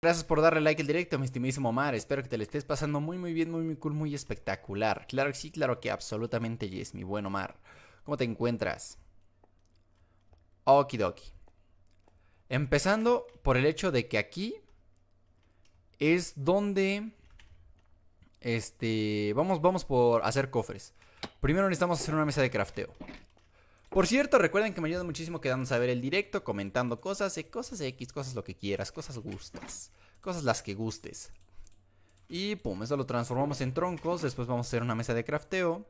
Gracias por darle like al directo, mi estimadísimo Omar. Espero que te le estés pasando muy, muy bien, muy, muy cool, muy espectacular. Claro que sí, claro que absolutamente yes, mi buen Omar. ¿Cómo te encuentras? Okidoki. Empezando por el hecho de que aquí es donde. Este. Vamos, vamos por hacer cofres. Primero necesitamos hacer una mesa de crafteo. Por cierto, recuerden que me ayuda muchísimo quedándose a ver el directo, comentando cosas, eh, cosas X, cosas lo que quieras, cosas gustas, cosas las que gustes. Y pum, eso lo transformamos en troncos, después vamos a hacer una mesa de crafteo.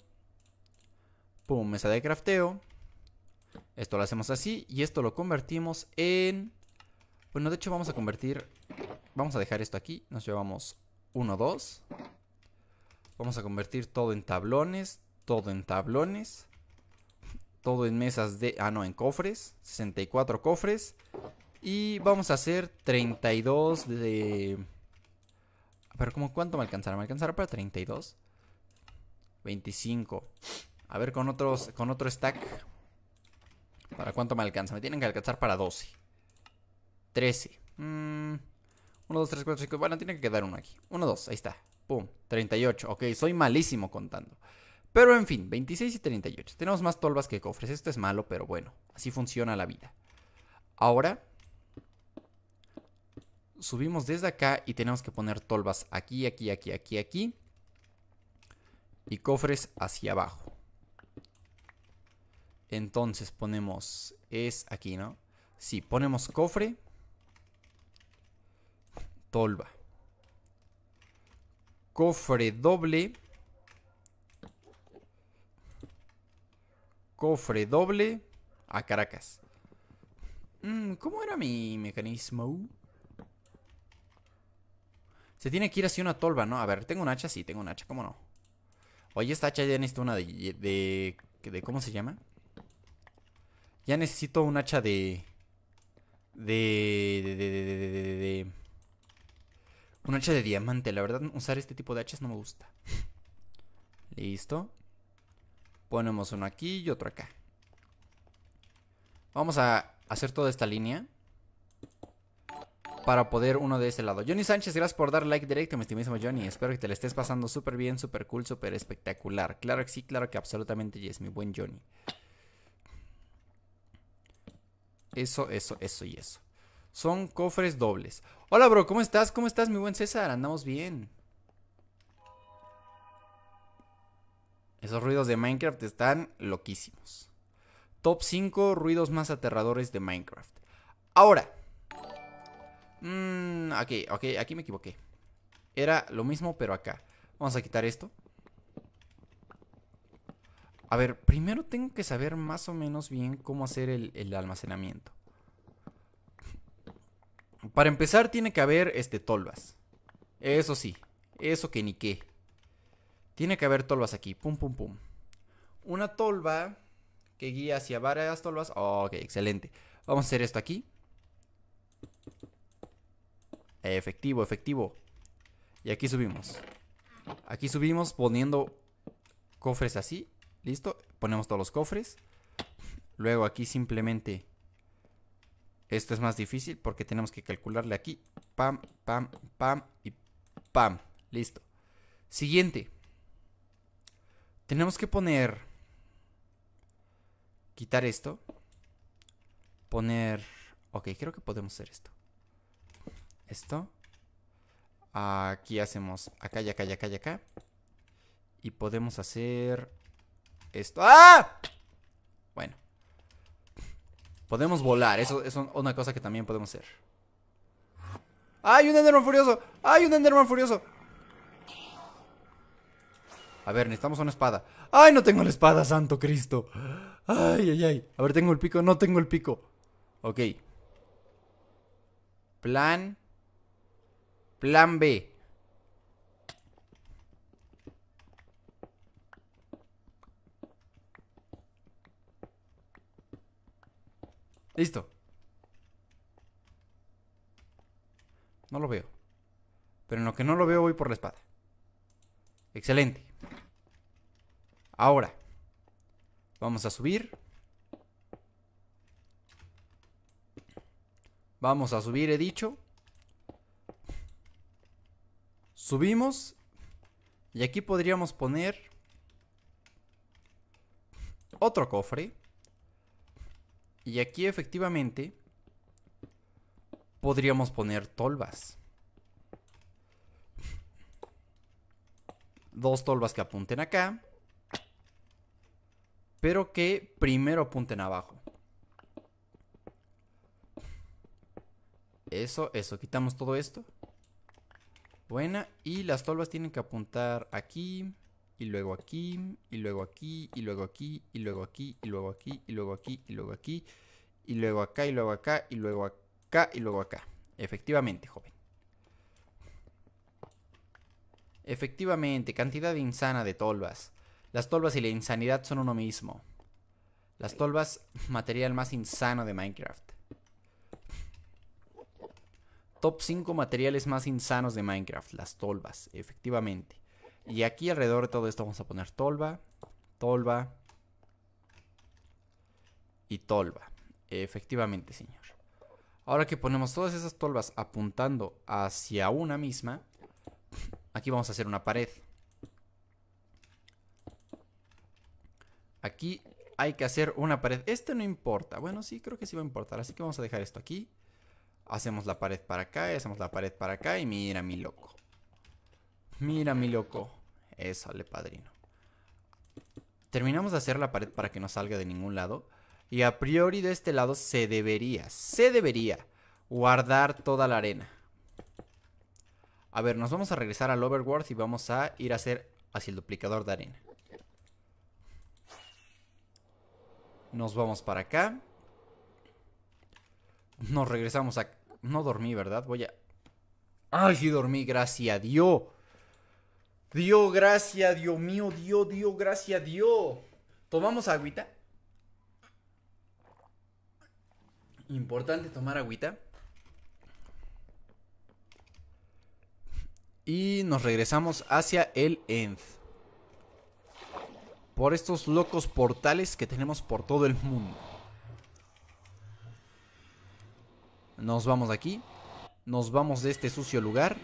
Pum, mesa de crafteo. Esto lo hacemos así y esto lo convertimos en... Bueno, de hecho vamos a convertir... Vamos a dejar esto aquí, nos llevamos 1, 2. Vamos a convertir todo en tablones, todo en tablones todo en mesas de... Ah, no, en cofres. 64 cofres. Y vamos a hacer 32 de... Pero como cuánto me alcanzará? ¿Me alcanzará para 32? 25. A ver con otros con otro stack. ¿Para cuánto me alcanza? Me tienen que alcanzar para 12. 13. 1, 2, 3, 4, 5. Bueno, tiene que quedar uno aquí. 1, 2, ahí está. Pum. 38. Ok, soy malísimo contando. Pero en fin, 26 y 38. Tenemos más tolvas que cofres. Esto es malo, pero bueno, así funciona la vida. Ahora, subimos desde acá y tenemos que poner tolvas aquí, aquí, aquí, aquí, aquí. Y cofres hacia abajo. Entonces ponemos, es aquí, ¿no? Sí, ponemos cofre, tolva. Cofre doble cofre doble a Caracas. Mm, ¿Cómo era mi mecanismo? Se tiene que ir hacia una tolva, ¿no? A ver, tengo un hacha, sí, tengo un hacha, ¿cómo no? Oye, esta hacha ya necesito una de, de, de, ¿Cómo se llama? Ya necesito un hacha de... De... De... De... de, de un hacha de diamante. La verdad, usar este tipo de hachas no me gusta. Listo. Ponemos uno aquí y otro acá. Vamos a hacer toda esta línea. Para poder uno de ese lado. Johnny Sánchez, gracias por dar like directo, mi estimísimo Johnny. Espero que te la estés pasando súper bien, súper cool, súper espectacular. Claro que sí, claro que absolutamente es mi buen Johnny. Eso, eso, eso y eso. Son cofres dobles. Hola, bro, ¿cómo estás? ¿Cómo estás, mi buen César? Andamos bien. Esos ruidos de Minecraft están loquísimos. Top 5 ruidos más aterradores de Minecraft. Ahora. Mmm, ok, ok, aquí me equivoqué. Era lo mismo, pero acá. Vamos a quitar esto. A ver, primero tengo que saber más o menos bien cómo hacer el, el almacenamiento. Para empezar tiene que haber este tolvas. Eso sí, eso que ni qué. Tiene que haber tolvas aquí. Pum, pum, pum. Una tolva que guía hacia varias tolvas. Oh, ok, excelente. Vamos a hacer esto aquí. Efectivo, efectivo. Y aquí subimos. Aquí subimos poniendo cofres así. Listo. Ponemos todos los cofres. Luego aquí simplemente... Esto es más difícil porque tenemos que calcularle aquí. Pam, pam, pam y pam. Listo. Siguiente. Tenemos que poner... Quitar esto. Poner... Ok, creo que podemos hacer esto. Esto. Aquí hacemos acá y acá y acá y acá. Y podemos hacer esto. ¡Ah! Bueno. Podemos volar. Eso es una cosa que también podemos hacer. ¡ay, un Enderman furioso! ¡ay, un Enderman furioso! A ver, necesitamos una espada. ¡Ay, no tengo la espada, santo Cristo! ¡Ay, ay, ay! A ver, tengo el pico, no tengo el pico. Ok. Plan. Plan B. Listo. No lo veo. Pero en lo que no lo veo voy por la espada. Excelente. Ahora, vamos a subir. Vamos a subir, he dicho. Subimos. Y aquí podríamos poner otro cofre. Y aquí efectivamente podríamos poner tolvas. Dos tolvas que apunten acá pero que primero apunten abajo. Eso, eso, quitamos todo esto. Buena, y las tolvas tienen que apuntar aquí, y luego aquí, y luego aquí, y luego aquí, y luego aquí, y luego aquí, y luego aquí, y luego aquí, y luego acá, y luego acá, y luego acá, y luego acá. Efectivamente, joven. Efectivamente, cantidad insana de tolvas. Las tolvas y la insanidad son uno mismo. Las tolvas, material más insano de Minecraft. Top 5 materiales más insanos de Minecraft, las tolvas, efectivamente. Y aquí alrededor de todo esto vamos a poner tolva, tolva y tolva. Efectivamente, señor. Ahora que ponemos todas esas tolvas apuntando hacia una misma, aquí vamos a hacer una pared. aquí hay que hacer una pared. Este no importa. Bueno, sí, creo que sí va a importar. Así que vamos a dejar esto aquí. Hacemos la pared para acá, hacemos la pared para acá y mira mi loco. Mira mi loco. Eso, le padrino. Terminamos de hacer la pared para que no salga de ningún lado. Y a priori de este lado se debería, se debería guardar toda la arena. A ver, nos vamos a regresar al Overworld y vamos a ir a hacer hacia el duplicador de arena. Nos vamos para acá. Nos regresamos a... No dormí, ¿verdad? Voy a... ¡Ay, sí dormí! ¡Gracias a Dios! Dios, gracias, Dios mío, Dios, Dios, gracias, Dios. ¿Tomamos agüita? Importante tomar agüita. Y nos regresamos hacia el end por estos locos portales que tenemos por todo el mundo. Nos vamos de aquí. Nos vamos de este sucio lugar.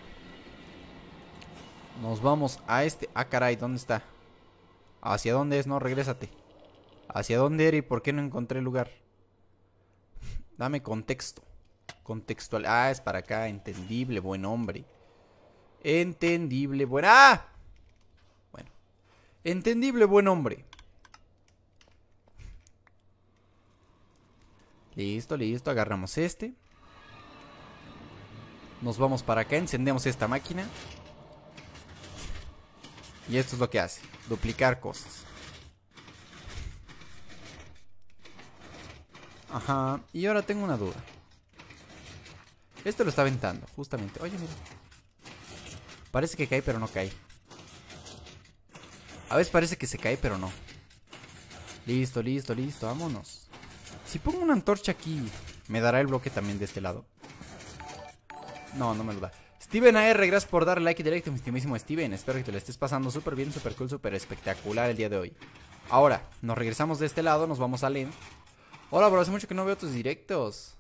Nos vamos a este... Ah, caray, ¿dónde está? ¿Hacia dónde es? No, regrésate. ¿Hacia dónde era y por qué no encontré lugar? Dame contexto. Contextual. Ah, es para acá. Entendible, buen hombre. Entendible, buena. ¡Ah! Entendible buen hombre. Listo, listo. Agarramos este. Nos vamos para acá. Encendemos esta máquina. Y esto es lo que hace. Duplicar cosas. Ajá. Y ahora tengo una duda. Esto lo está aventando, justamente. Oye, mira. Parece que cae, pero no cae. A veces parece que se cae, pero no. Listo, listo, listo, vámonos. Si pongo una antorcha aquí, ¿me dará el bloque también de este lado? No, no me lo da. Steven AR, gracias por dar like y directo, mi estimísimo Steven. Espero que te lo estés pasando súper bien, súper cool, súper espectacular el día de hoy. Ahora, nos regresamos de este lado, nos vamos a LEN. Hola, bro, hace mucho que no veo tus directos.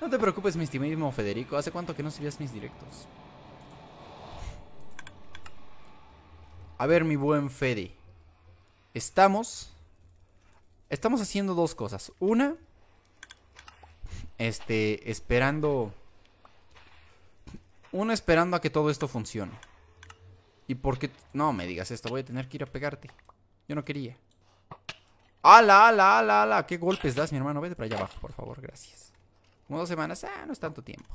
No te preocupes, mi estimísimo Federico. ¿Hace cuánto que no subías mis directos? A ver, mi buen Fede. Estamos. Estamos haciendo dos cosas. Una. Este. Esperando. Una esperando a que todo esto funcione. Y porque. No me digas esto. Voy a tener que ir a pegarte. Yo no quería. ¡Ala, ala, ala, ala! ¿Qué golpes das, mi hermano? Vete para allá abajo, por favor. Gracias. Como dos semanas. Ah, no es tanto tiempo.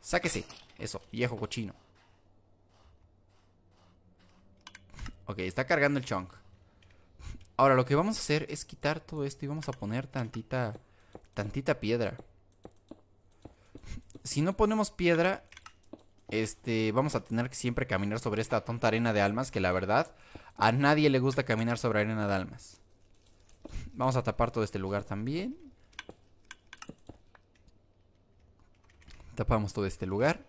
Sáquese. Eso, viejo cochino. Ok, está cargando el chunk. Ahora lo que vamos a hacer es quitar todo esto y vamos a poner tantita, tantita piedra. Si no ponemos piedra, este, vamos a tener que siempre caminar sobre esta tonta arena de almas que la verdad a nadie le gusta caminar sobre arena de almas. Vamos a tapar todo este lugar también. Tapamos todo este lugar.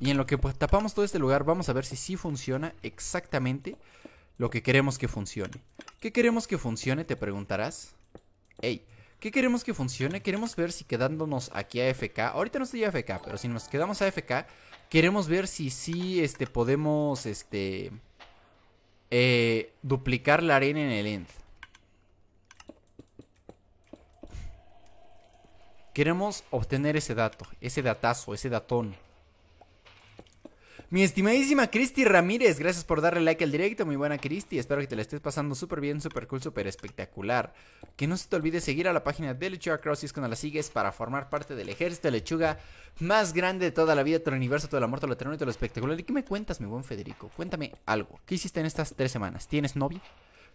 Y en lo que pues, tapamos todo este lugar, vamos a ver si sí funciona exactamente lo que queremos que funcione. ¿Qué queremos que funcione? Te preguntarás. Hey, ¿qué queremos que funcione? Queremos ver si quedándonos aquí a FK, ahorita no estoy a FK, pero si nos quedamos a FK, queremos ver si sí este, podemos este, eh, duplicar la arena en el end. Queremos obtener ese dato, ese datazo, ese datón. Mi estimadísima Cristi Ramírez, gracias por darle like al directo, muy buena Cristi. Espero que te la estés pasando súper bien, súper cool, súper espectacular. Que no se te olvide seguir a la página de Lechuga Cross si es cuando la sigues para formar parte del ejército de lechuga más grande de toda la vida, todo el universo, todo el amor, todo el eterno y todo lo espectacular. ¿Y qué me cuentas, mi buen Federico? Cuéntame algo. ¿Qué hiciste en estas tres semanas? ¿Tienes novia?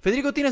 Federico, ¿tienes